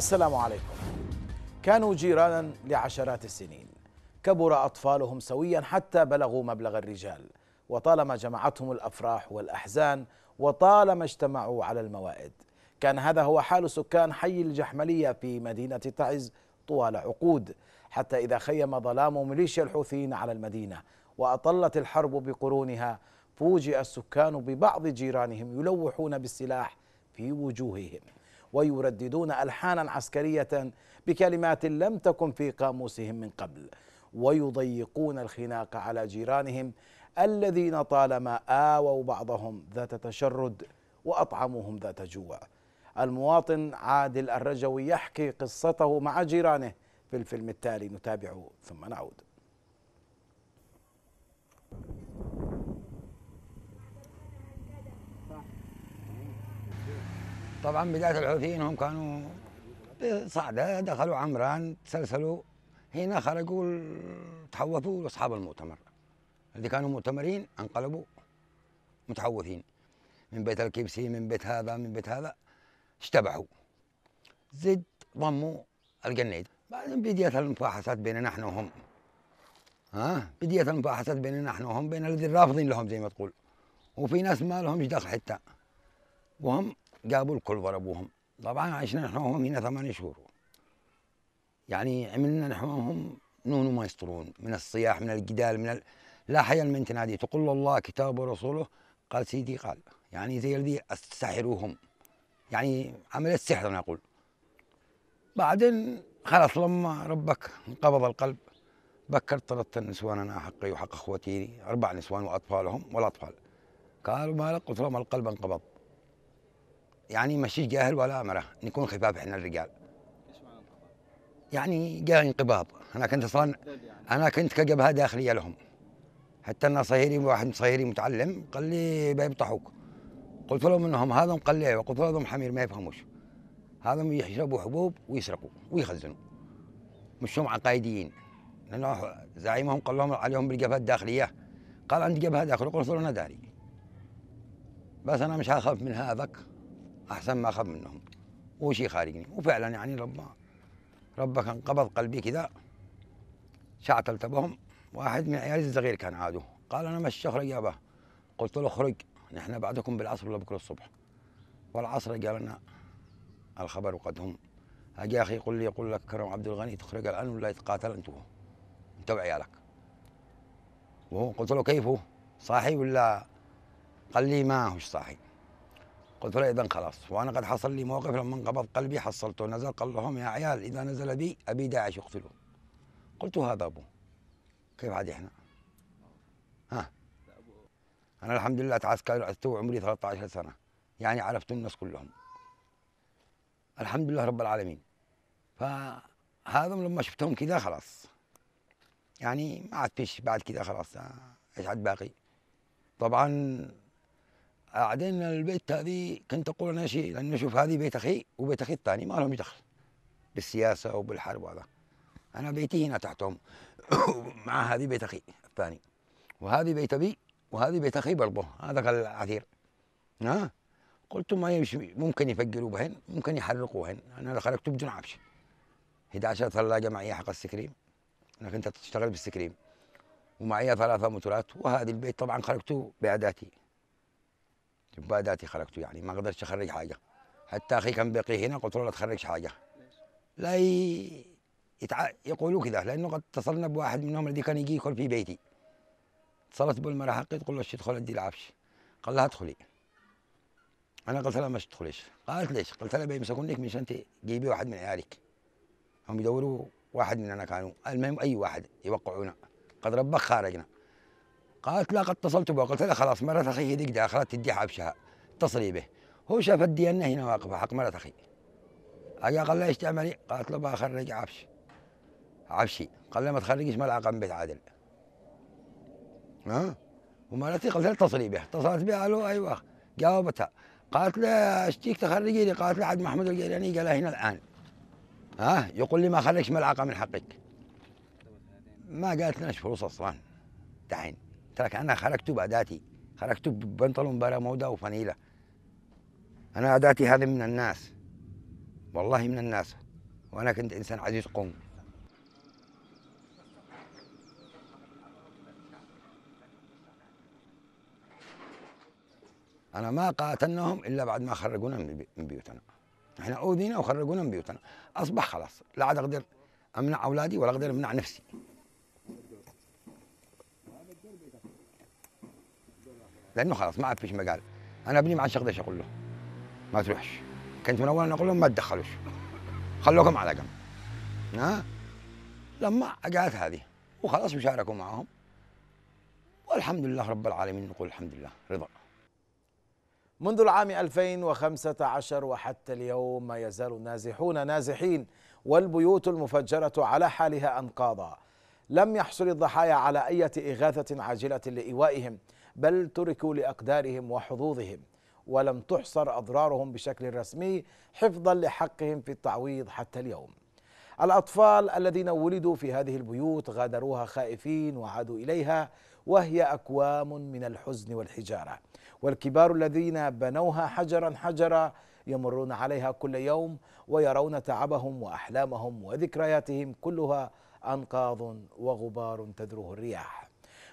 السلام عليكم كانوا جيرانا لعشرات السنين كبر أطفالهم سويا حتى بلغوا مبلغ الرجال وطالما جمعتهم الأفراح والأحزان وطالما اجتمعوا على الموائد كان هذا هو حال سكان حي الجحملية في مدينة تعز طوال عقود حتى إذا خيم ظلام ميليشيا الحوثيين على المدينة وأطلت الحرب بقرونها فوجئ السكان ببعض جيرانهم يلوحون بالسلاح في وجوههم ويرددون ألحانا عسكرية بكلمات لم تكن في قاموسهم من قبل ويضيقون الخناق على جيرانهم الذين طالما آووا بعضهم ذات تشرد وأطعموهم ذات جوع المواطن عادل الرجوي يحكي قصته مع جيرانه في الفيلم التالي نتابعه ثم نعود طبعا بدايه الحوثيين هم كانوا صعده دخلوا عمران تسلسلوا هنا خرجوا تحوثوا لاصحاب المؤتمر اللي كانوا مؤتمرين انقلبوا متحوثين من بيت الكبسي من بيت هذا من بيت هذا اشتبحوا زد ضموا القنيد بعدين بديت المفاحصات بيننا نحن وهم ها بديت المفاحصات بيننا نحن وهم بين الذين رافضين لهم زي ما تقول وفي ناس ما لهمش دخل حتى وهم جابوا الكل ضربوهم طبعا عشنا نحوهم هنا ثمان شهور يعني عملنا نحوهم نونو ما يسطرون من الصياح من الجدال من ال... لا حيا من تنادي تقول الله كتابه ورسوله قال سيدي قال يعني زي الذي استحروهم يعني عملية سحر أنا أقول بعدين خلاص لما ربك انقبض القلب بكر طردت النسوان أنا حقي وحق أخوتي أربع نسوان وأطفالهم والأطفال قالوا ما لك قلت لهم القلب انقبض يعني ماشي جاهل ولا امره نكون خفاف احنا الرجال يعني جاء انقباض انا كنت اصلا انا كنت كجبهه داخليه لهم حتى انا صهيري واحد صهيري متعلم قال لي بيبطحوك قلت لهم انهم هذا قال لي وقلت لهم حمير ما يفهموش هذا يشربوا حبوب ويسرقوا ويخزنوا مش هم عقايديين لانه زعيمهم قال لهم عليهم بالجبهه الداخليه قال عندي جبهه داخليه قلت له انا داري بس انا مش هخاف من هذاك احسن ما اخذ منهم وشي خارجني وفعلا يعني ربنا ربك انقبض قلبي كذا شعتلت بهم واحد من عيالي الصغير كان عاده قال انا مش اخرج يابا قلت له اخرج نحن بعدكم بالعصر ولا بكره الصبح والعصر قال لنا الخبر وقد هم اجي اخي يقول لي يقول لك كرم عبد الغني تخرج الان ولا يتقاتل انت انت وعيالك وهو قلت له كيف صاحي ولا قال لي ما هوش صاحي قلت له إذا خلاص وأنا قد حصل لي موقف لما انقبض قلبي حصلته نزل قال لهم يا عيال إذا نزل بي أبي داعش يقتلوه قلت هذا أبوه كيف عاد إحنا ها أنا الحمد لله تعسكر استوى عمري 13 سنة يعني عرفت الناس كلهم الحمد لله رب العالمين فهذا لما شفتهم كذا خلاص يعني ما عاد فيش بعد كذا خلاص ايش عاد باقي طبعا قاعدين البيت هذه كنت اقول انا شيء لانه شوف هذه بيت اخي وبيت اخي الثاني ما لهم دخل بالسياسه وبالحرب وهذا انا بيتي هنا تحتهم مع هذه بيت اخي الثاني وهذه بيت ابي وهذه بيت اخي برضه هذا العثير ها قلت ما يمشي ممكن يفجروا بهن ممكن يحرقوهن انا خرجت بدون عفش 11 ثلاجه معي حق السكريم انا كنت اشتغل بالسكريم ومعي ثلاثه موتورات وهذه البيت طبعا خرجته باداتي تبقى خرجت خرجته يعني ما قدرتش اخرج حاجه حتى اخي كان بقي هنا قلت له لا تخرج حاجه لا ي... يتع... يقولوا كذا لانه قد اتصلنا بواحد منهم الذي كان يجي يكون في بيتي اتصلت بالمراه حقي تقول له ادخل ادي العفش قال لها ادخلي انا قلت لها ما تدخليش قالت ليش قلت لها بيمسكونك من انت جيبي واحد من عيالك هم يدوروا واحد مننا كانوا المهم اي واحد يوقعونا قد ربك خارجنا قالت لا قد اتصلت به قلت لها خلاص مرات اخي هذيك داخله تدي حبشها اتصلي به هو شاف الديانه هنا واقفه حق مرات اخي اجا قال لها ايش تعملي؟ قالت له بخرج عفش عفشي قال لها ما تخرجيش ملعقه من بيت عادل ها ومرتي قلت لها اتصلي به اتصلت بها قالوا ايوه جاوبتها قالت له اشتيك تخرجي لي قالت له عاد محمود القيراني قال هنا الان ها يقول لي ما خرجش ملعقه من حقك ما قالت لنا فلوس اصلا دحين ترك انا خرجت باداتي خرجت ببنطلون برا موضه وفنيله انا اداتي هذه من الناس والله من الناس وانا كنت انسان عزيز قوم انا ما قاتلناهم الا بعد ما خرجونا من بيوتنا احنا اوذينا وخرجونا من بيوتنا اصبح خلاص لا عاد اقدر امنع اولادي ولا اقدر امنع نفسي لانه خلاص ما عاد فيش مجال انا ابني ما عادش اقدر اقول له ما تروحش كنت من اول اقول لهم ما تدخلوش خلوكم على جنب ها لما قعدت هذه وخلاص وشاركوا معاهم والحمد لله رب العالمين نقول الحمد لله رضا منذ العام 2015 وحتى اليوم ما يزال النازحون نازحين والبيوت المفجرة على حالها أنقاضا لم يحصل الضحايا على أي إغاثة عاجلة لإيوائهم بل تركوا لأقدارهم وحظوظهم ولم تحصر أضرارهم بشكل رسمي حفظا لحقهم في التعويض حتى اليوم الأطفال الذين ولدوا في هذه البيوت غادروها خائفين وعادوا إليها وهي أكوام من الحزن والحجارة والكبار الذين بنوها حجرا حجرا يمرون عليها كل يوم ويرون تعبهم وأحلامهم وذكرياتهم كلها أنقاض وغبار تذره الرياح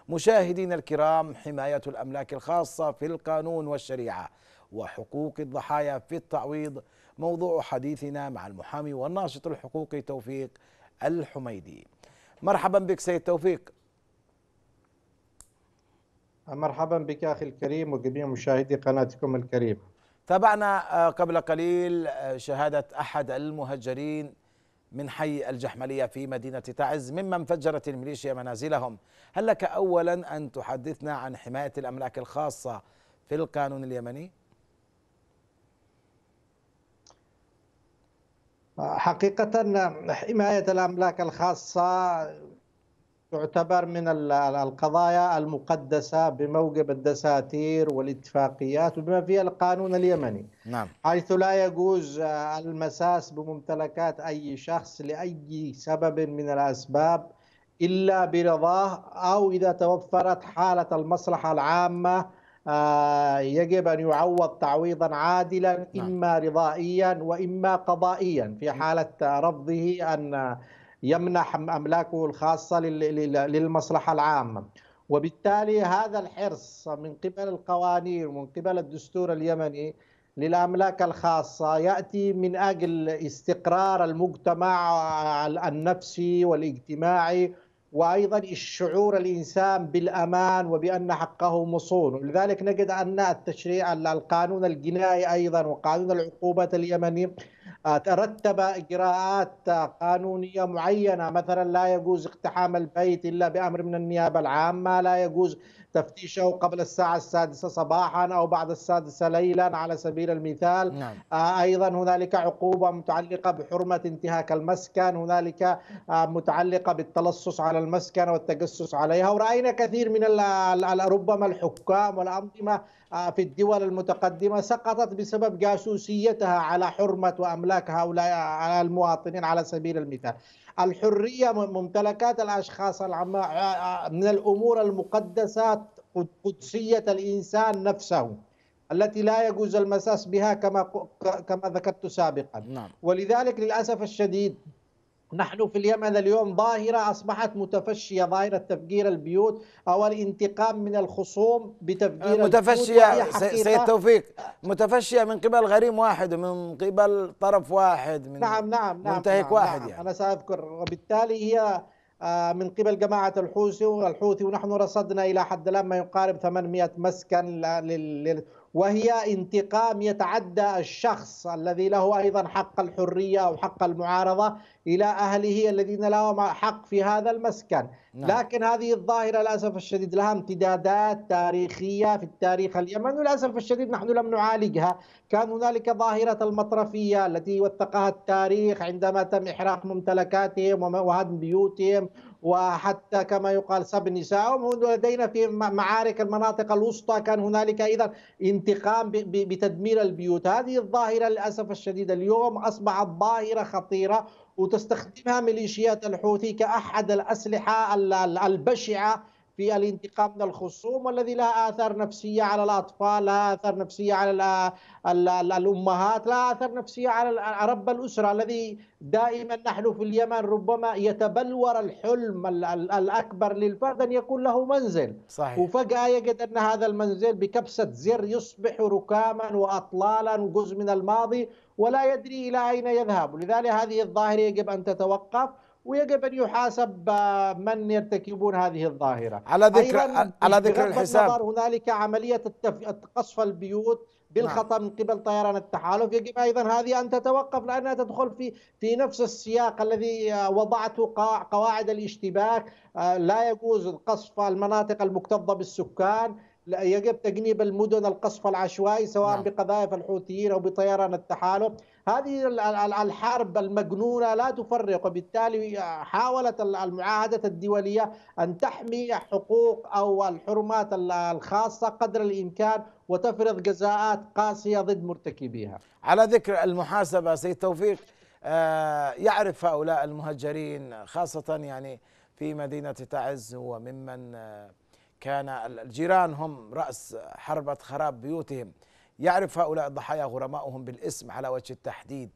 مشاهدينا الكرام حماية الأملاك الخاصة في القانون والشريعة وحقوق الضحايا في التعويض موضوع حديثنا مع المحامي والناشط الحقوقي توفيق الحميدي مرحبا بك سيد توفيق مرحبا بك أخي الكريم وجميع مشاهدي قناتكم الكريمة تابعنا آه، قبل قليل آه، شهادة أحد المهجرين من حي الجحملية في مدينة تعز مما انفجرت الميليشيا منازلهم هل لك أولا أن تحدثنا عن حماية الأملاك الخاصة في القانون اليمني؟ حقيقة حماية الأملاك الخاصة تعتبر من القضايا المقدسة بموجب الدساتير والاتفاقيات وبما فيها القانون اليمني نعم. حيث لا يجوز آه، المساس بممتلكات أي شخص لأي سبب من الأسباب إلا برضاه أو إذا توفرت حالة المصلحة العامة آه، يجب أن يعوض تعويضا عادلا نعم. إما رضائيا وإما قضائيا في حالة رفضه أن يمنح أملاكه الخاصة للمصلحة العامة وبالتالي هذا الحرص من قبل القوانين ومن قبل الدستور اليمني للأملاك الخاصة يأتي من أجل استقرار المجتمع النفسي والاجتماعي وايضا الشعور الانسان بالامان وبان حقه مصون، لذلك نجد ان التشريع القانون الجنائي ايضا وقانون العقوبات اليمني آه، ترتب اجراءات آه، قانونيه معينه مثلا لا يجوز اقتحام البيت الا بامر من النيابه العامه، لا يجوز تفتيشه قبل الساعه السادسه صباحا او بعد السادسه ليلا على سبيل المثال. نعم. آه، ايضا هنالك عقوبه متعلقه بحرمه انتهاك المسكن، هنالك متعلقه بالتلصص على المسكنه والتجسس عليها ورأينا كثير من ربما الحكام والأنظمة آه، في الدول المتقدمة سقطت بسبب جاسوسيتها على حرمة وأملاك هؤلاء المواطنين على سبيل المثال الحرية ممتلكات الأشخاص آه، آه، من الأمور المقدسات قدسية الإنسان نفسه التي لا يجوز المساس بها كما كما ذكرت سابقا نعم. ولذلك للاسف الشديد نحن في اليمن اليوم ظاهرة أصبحت متفشية ظاهرة تفجير البيوت أو الانتقام من الخصوم بتفجير متفشية سيد توفيق متفشية من قبل غريم واحد ومن قبل طرف واحد من نعم نعم نعم منتهك نعم واحد نعم يعني أنا سأذكر وبالتالي هي آه، من قبل جماعة الحوثي والحوثي ونحن رصدنا إلى حد الآن ما يقارب 800 مسكن لل... وهي انتقام يتعدى الشخص الذي له أيضا حق الحرية أو حق المعارضة إلى أهله الذين لهم حق في هذا المسكن نعم. لكن هذه الظاهرة للأسف الشديد لها امتدادات تاريخية في التاريخ اليمني وللأسف الشديد نحن لم نعالجها كان هنالك ظاهرة المطرفية التي وثقها التاريخ عندما تم إحراق ممتلكاتهم وهدم بيوتهم وحتى كما يقال سب النساء لدينا في معارك المناطق الوسطى كان هنالك ايضا انتقام بتدمير البيوت هذه الظاهره للاسف الشديد اليوم اصبحت ظاهره خطيره وتستخدمها ميليشيات الحوثي كأحد الأسلحة البشعة في الانتقام من الخصوم والذي لا آثار نفسية على الأطفال لا آثار نفسية على الأمهات لا آثار نفسية على رب الأسرة الذي دائما نحن في اليمن ربما يتبلور الحلم الأكبر للفرد أن يكون له منزل صحيح. وفجأة يجد أن هذا المنزل بكبسة زر يصبح ركاما وأطلالا وجزء من الماضي ولا يدري إلى أين يذهب لذلك هذه الظاهرة يجب أن تتوقف ويجب ان يحاسب آه، من يرتكبون هذه الظاهره على ذكر آه، على ذكر الحساب هنالك عمليه التف... قصف البيوت بالخطا نعم. من قبل طيران التحالف يجب ايضا هذه ان تتوقف لانها تدخل في في نفس السياق الذي آه، وضعته قواعد الاشتباك لا يجوز قصف المناطق المكتظه بالسكان يجب تجنيب المدن القصف العشوائي سواء نعم. بقذائف الحوثيين او بطيران التحالف، هذه الحرب المجنونه لا تفرق وبالتالي آه، حاولت المعاهده الدوليه ان تحمي حقوق او الحرمات الخاصه قدر الامكان وتفرض جزاءات قاسيه ضد مرتكبيها. على ذكر المحاسبه سيد توفيق آه، يعرف هؤلاء المهجرين خاصه يعني في مدينه تعز وممن آه، كان الجيران هم رأس حربة خراب بيوتهم يعرف هؤلاء الضحايا غرماؤهم بالاسم على وجه التحديد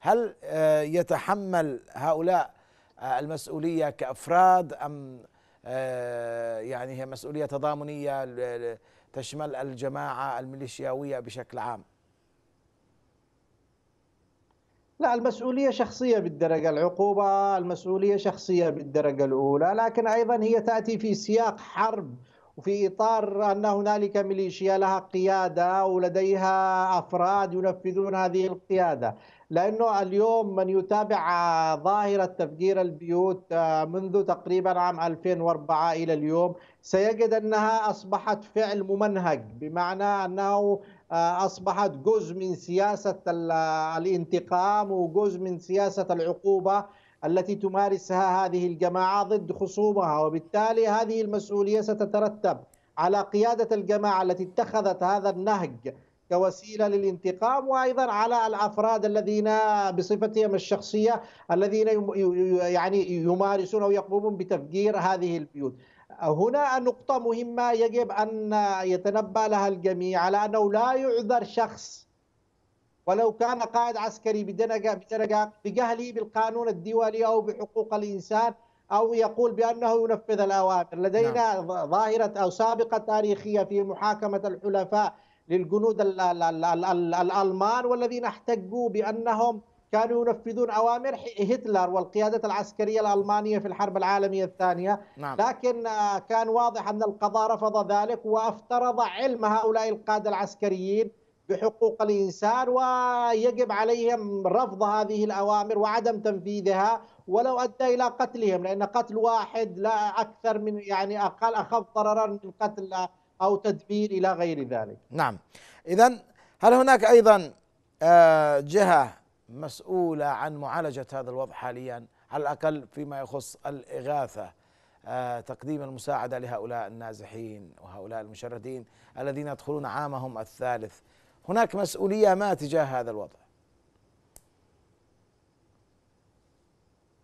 هل آه، يتحمل هؤلاء آه، المسؤولية كأفراد أم آه، يعني هي مسؤولية تضامنية تشمل الجماعة الميليشياوية بشكل عام لا المسؤولية شخصية بالدرجة العقوبة المسؤولية شخصية بالدرجة الأولى لكن أيضا هي تأتي في سياق حرب وفي إطار أن هنالك ميليشيا لها قيادة ولديها أفراد ينفذون هذه القيادة لأنه اليوم من يتابع ظاهرة تفجير البيوت آه، منذ تقريبا عام 2004 إلى اليوم سيجد أنها أصبحت فعل ممنهج بمعنى أنه آه، أصبحت جزء من سياسة الانتقام وجزء من سياسة العقوبة التي تمارسها هذه الجماعة ضد خصومها وبالتالي هذه المسؤولية ستترتب على قيادة الجماعة التي اتخذت هذا النهج كوسيله للانتقام وايضا على الافراد الذين بصفتهم الشخصيه الذين يعني يمارسون او يقومون بتفجير هذه البيوت. هنا نقطة مهمة يجب أن يتنبأ لها الجميع على أنه لا يعذر شخص ولو كان قائد عسكري بدرجة بجهله بالقانون الدولي أو بحقوق الإنسان أو يقول بأنه ينفذ الأوامر لدينا نعم. ظاهرة أو سابقة تاريخية في محاكمة الحلفاء للجنود الألمان والذين احتجوا بأنهم كانوا ينفذون اوامر هتلر والقياده العسكريه الالمانيه في الحرب العالميه الثانيه نعم. لكن آه، كان واضح ان القضاء رفض ذلك وافترض علم هؤلاء القاده العسكريين بحقوق الانسان ويجب عليهم رفض هذه الاوامر وعدم تنفيذها ولو ادى الى قتلهم لان قتل واحد لا اكثر من يعني اقل اخف ضررا من قتل او تدمير الى غير ذلك. نعم. اذا هل هناك ايضا آه، جهه مسؤولة عن معالجة هذا الوضع حاليا على الأقل فيما يخص الإغاثة آه، تقديم المساعدة لهؤلاء النازحين وهؤلاء المشردين الذين يدخلون عامهم الثالث هناك مسؤولية ما تجاه هذا الوضع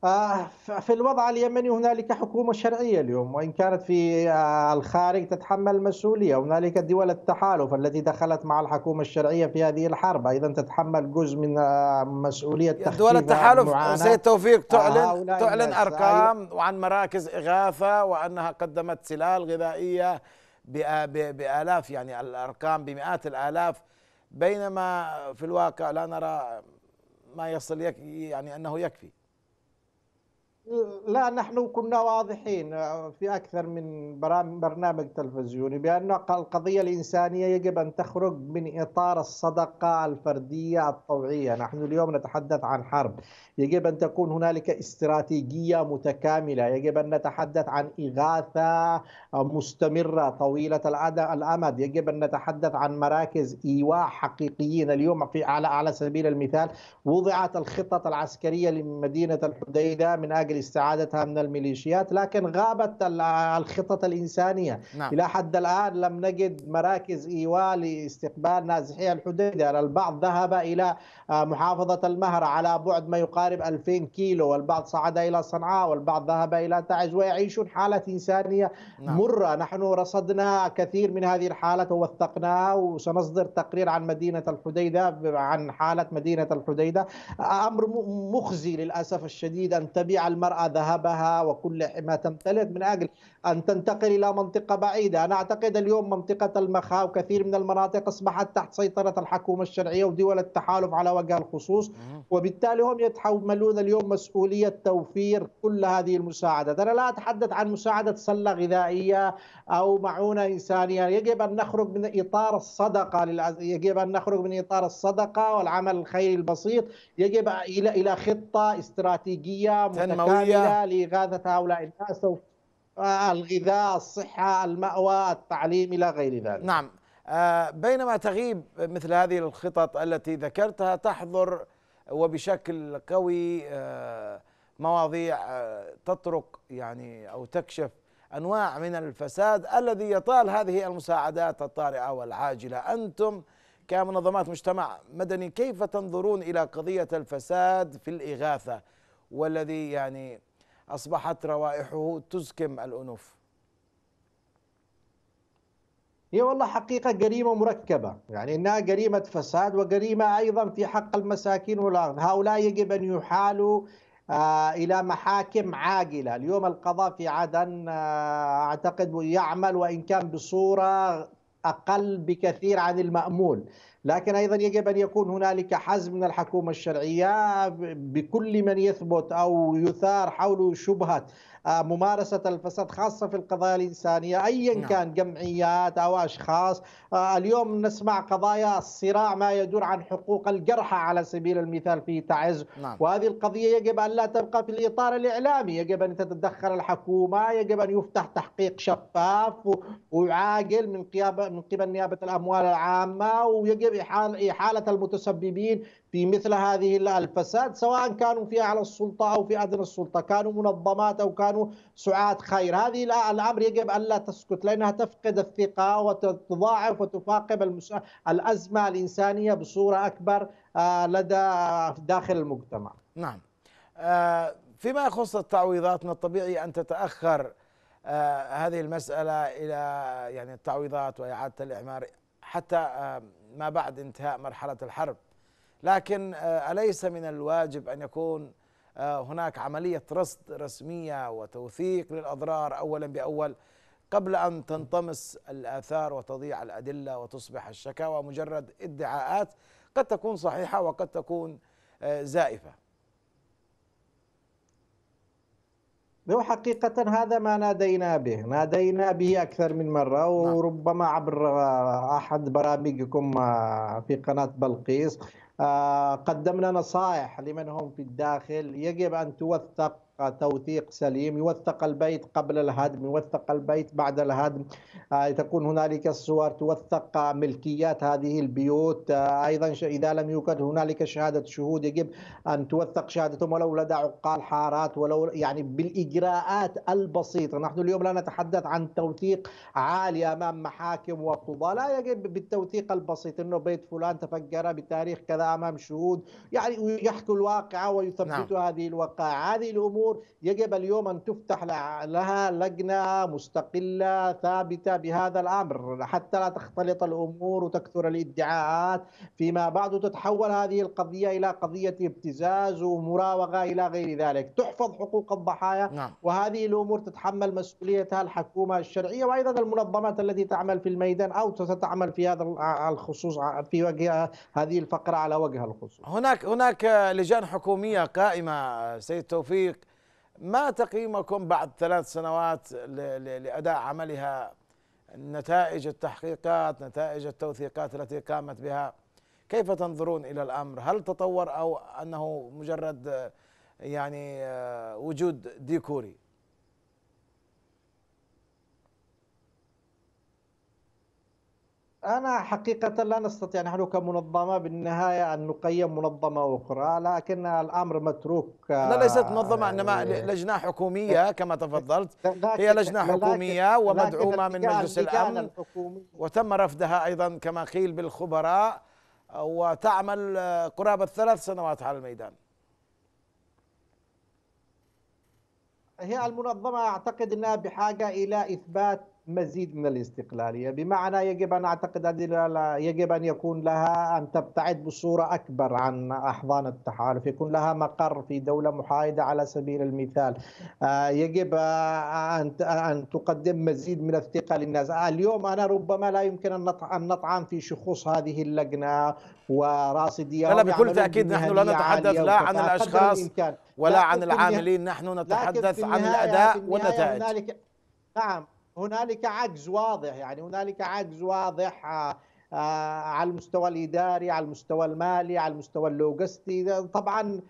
آه، في الوضع اليمني هنالك حكومة شرعية اليوم وإن كانت في آه، الخارج تتحمل المسؤولية هنالك دول التحالف التي دخلت مع الحكومة الشرعية في هذه الحرب أيضا تتحمل جزء من آه، مسؤولية دول التحالف سيد توفيق تعلن تعلن أيوه. أرقام وعن مراكز إغاثة وأنها قدمت سلال غذائية بآلاف يعني الأرقام بمئات الآلاف بينما في الواقع لا نرى ما يصل يعني أنه يكفي لا نحن كنا واضحين آه، في أكثر من برنامج تلفزيوني بأن القضية الإنسانية يجب أن تخرج من إطار الصدقة الفردية الطوعية نحن اليوم نتحدث عن حرب يجب أن تكون هنالك استراتيجية متكاملة يجب أن نتحدث عن إغاثة مستمرة طويلة الأمد يجب أن نتحدث عن مراكز إيواء حقيقيين اليوم في على على سبيل المثال وضعت الخطط العسكرية لمدينة الحديدة من أجل استعادتها من الميليشيات لكن غابت الخطط الإنسانية نعم. إلى حد الآن لم نجد مراكز إيواء لاستقبال نازحي الحديدة البعض ذهب إلى آه، محافظة المهر على بعد ما يقارب 2000 كيلو والبعض صعد إلى صنعاء والبعض ذهب إلى تعز ويعيشون حالة إنسانية نعم. مرة نحن رصدنا كثير من هذه الحالة ووثقناها وسنصدر تقرير عن مدينة الحديدة عن حالة مدينة الحديدة أمر مخزي للأسف الشديد أن تبيع المرأة ذهبها وكل ما تمتلك من أجل أن تنتقل إلى منطقة بعيدة أنا أعتقد اليوم منطقة المخا وكثير من المناطق أصبحت تحت سيطرة الحكومة الشرعية ودول التحالف على وجه الخصوص وبالتالي هم يتحملون اليوم مسؤولية توفير كل هذه المساعدة أنا لا أتحدث عن مساعدة سلة غذائية أو معونة إنسانية يجب أن نخرج من إطار الصدقة يجب أن نخرج من إطار الصدقة والعمل الخيري البسيط يجب إلى خطة استراتيجية متكاملة الحيوية لإغاثة هؤلاء الناس آه، الغذاء الصحة المأوى التعليم إلى غير ذلك نعم آه، بينما تغيب مثل هذه الخطط التي ذكرتها تحضر وبشكل قوي آه، مواضيع تطرق يعني أو تكشف أنواع من الفساد الذي يطال هذه المساعدات الطارئة والعاجلة أنتم كمنظمات مجتمع مدني كيف تنظرون إلى قضية الفساد في الإغاثة والذي يعني أصبحت روائحه تزكم الأنوف هي والله حقيقة جريمة مركبة يعني إنها جريمة فساد وجريمة أيضا في حق المساكين والأرض هؤلاء يجب أن يحالوا آه، إلى محاكم عاجلة اليوم القضاء في عدن آه، أعتقد يعمل وإن كان بصورة أقل بكثير عن المأمول لكن أيضا يجب أن يكون هنالك حزم من الحكومة الشرعية بكل من يثبت أو يثار حوله شبهة آه، ممارسه الفساد خاصه في القضايا الانسانيه ايا نعم. كان جمعيات او اشخاص آه، اليوم نسمع قضايا الصراع ما يدور عن حقوق الجرحى على سبيل المثال في تعز نعم. وهذه القضيه يجب ان لا تبقى في الاطار الاعلامي يجب ان تتدخل الحكومه يجب ان يفتح تحقيق شفاف وعاجل من قيام من قبل نيابه الاموال العامه ويجب احاله المتسببين في مثل هذه الفساد سواء كانوا في أعلى السلطة أو في أدنى السلطة كانوا منظمات أو كانوا سعاة خير هذه الأمر يجب أن لا تسكت لأنها تفقد الثقة وتضاعف وتفاقم المس... الأزمة الإنسانية بصورة أكبر آه، لدى داخل المجتمع نعم آه، فيما يخص التعويضات من الطبيعي أن تتأخر آه، هذه المسألة إلى يعني التعويضات وإعادة الإعمار حتى ما بعد انتهاء مرحلة الحرب لكن آه، أليس من الواجب أن يكون آه، هناك عملية رصد رسمية وتوثيق للأضرار أولا بأول قبل أن تنطمس الآثار وتضيع الأدلة وتصبح الشكاوى مجرد ادعاءات قد تكون صحيحة وقد تكون آه، زائفة لو حقيقة هذا ما نادينا به نادينا به أكثر من مرة نعم. وربما عبر أحد برامجكم في قناة بلقيس آه، قدمنا نصائح لمن هم في الداخل يجب أن توثق توثيق سليم يوثق البيت قبل الهدم يوثق البيت بعد الهدم آه، تكون هنالك الصور توثق ملكيات هذه البيوت آه، ايضا اذا لم يوجد هنالك شهاده شهود يجب ان توثق شهادتهم ولو لدى عقال حارات ولو يعني بالاجراءات البسيطه نحن اليوم لا نتحدث عن توثيق عالي امام محاكم وقضاه لا يجب بالتوثيق البسيط انه بيت فلان تفجر بتاريخ كذا امام شهود يعني يحكي الواقعه ويثبت نعم. هذه الوقائع هذه الامور الامور يجب اليوم ان تفتح لها لجنه مستقله ثابته بهذا الامر حتى لا تختلط الامور وتكثر الادعاءات فيما بعد تتحول هذه القضيه الى قضيه ابتزاز ومراوغه الى غير ذلك، تحفظ حقوق الضحايا نعم. وهذه الامور تتحمل مسؤوليتها الحكومه الشرعيه وايضا المنظمات التي تعمل في الميدان او ستعمل في هذا الخصوص في وجه هذه الفقره على وجه الخصوص. هناك هناك لجان حكوميه قائمه سيد توفيق ما تقييمكم بعد ثلاث سنوات لأداء عملها نتائج التحقيقات نتائج التوثيقات التي قامت بها كيف تنظرون إلى الأمر هل تطور أو أنه مجرد آه، يعني آه، وجود ديكوري أنا حقيقة لا نستطيع نحن كمنظمة بالنهاية أن نقيم منظمة أخرى لكن الأمر متروك لا ليست آه، منظمة آه، إنما لجنة حكومية كما تفضلت هي لجنة حكومية ومدعومة من مجلس الأمن وتم رفدها أيضا كما قيل بالخبراء وتعمل آه، قرابة ثلاث سنوات على الميدان هي المنظمة أعتقد أنها بحاجة إلى إثبات مزيد من الاستقلالية بمعنى يجب أن أعتقد يجب أن يكون لها أن تبتعد بصورة أكبر عن أحضان التحالف يكون لها مقر في دولة محايدة على سبيل المثال آه، يجب آه، أن تقدم مزيد من الثقة للناس آه، اليوم أنا ربما لا يمكن أن نطعن في شخوص هذه اللجنة وراسدية لا بكل تأكيد نحن لا نتحدث لا عن الأشخاص ولا عن العاملين نحن نتحدث عن الأداء والنتائج نعم هنالك عجز واضح يعني هنالك عجز واضح آه، آه، على المستوى الاداري على المستوى المالي على المستوى اللوجستي طبعا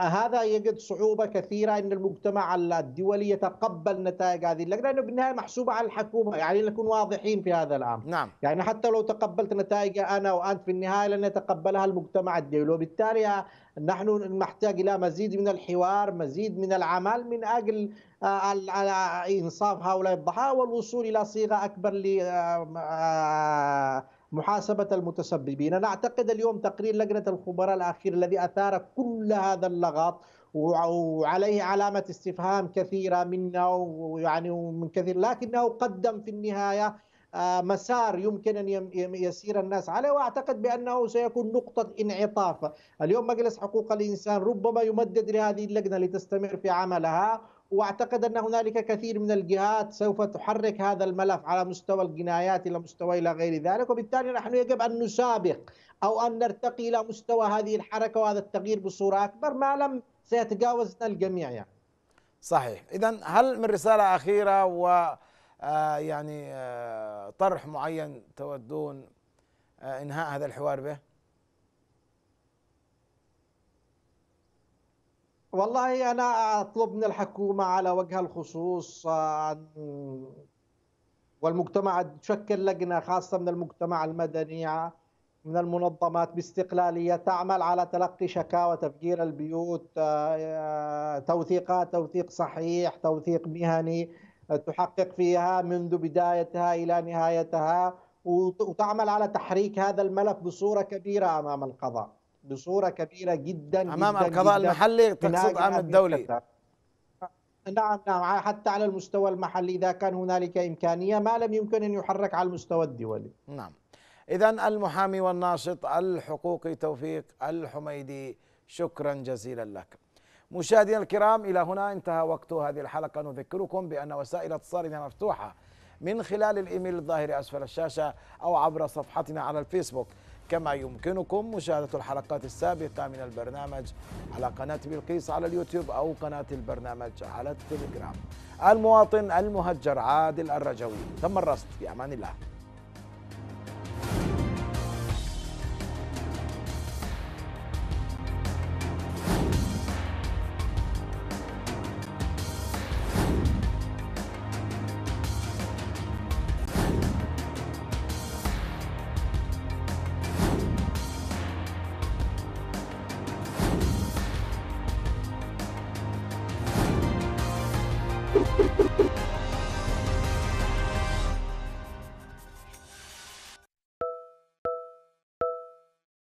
هذا يجد صعوبة كثيرة أن المجتمع الدولي يتقبل نتائج هذه اللجنة لأنه بالنهاية محسوبة على الحكومة يعني نكون واضحين في هذا الأمر نعم. يعني حتى لو تقبلت نتائج أنا وأنت في النهاية لن يتقبلها المجتمع الدولي وبالتالي نحن نحتاج إلى مزيد من الحوار مزيد من العمل من أجل آه، آه، إنصاف هؤلاء الضحايا والوصول إلى صيغة أكبر ل آه، محاسبة المتسببين أنا أعتقد اليوم تقرير لجنة الخبراء الأخير الذي أثار كل هذا اللغط وعليه علامة استفهام كثيرة منا ويعني من كثير لكنه قدم في النهاية آه، مسار يمكن ان يسير الناس عليه واعتقد بانه سيكون نقطه انعطاف، اليوم مجلس حقوق الانسان ربما يمدد لهذه اللجنه لتستمر في عملها واعتقد ان هنالك كثير من الجهات سوف تحرك هذا الملف على مستوى الجنايات الى مستوى الى غير ذلك وبالتالي نحن يجب ان نسابق او ان نرتقي الى مستوى هذه الحركه وهذا التغيير بصوره اكبر ما لم سيتجاوزنا الجميع يعني. صحيح اذا هل من رساله اخيره و آه، يعني آه، طرح معين تودون آه، انهاء هذا الحوار به؟ والله أنا أطلب من الحكومة على وجه الخصوص آه، والمجتمع تشكل لجنة خاصة من المجتمع المدني آه، من المنظمات باستقلالية تعمل على تلقي شكاوى تفجير البيوت آه، توثيقات توثيق صحيح توثيق مهني تحقق فيها منذ بدايتها إلى نهايتها وتعمل على تحريك هذا الملف بصورة كبيرة أمام القضاء بصوره كبيره جدا امام جداً القضاء جداً المحلي تقصد امام الدولي نعم نعم حتى على المستوى المحلي اذا كان هنالك امكانيه ما لم يمكن ان يحرك على المستوى الدولي نعم اذا المحامي والناشط الحقوقي توفيق الحميدي شكرا جزيلا لك مشاهدينا الكرام الى هنا انتهى وقت هذه الحلقه نذكركم بان وسائل اتصالنا مفتوحه من خلال الايميل الظاهر اسفل الشاشه او عبر صفحتنا على الفيسبوك كما يمكنكم مشاهدة الحلقات السابقة من البرنامج على قناة بلقيس على اليوتيوب أو قناة البرنامج على التليجرام المواطن المهجر عادل الرجوي تم الرصد في أمان الله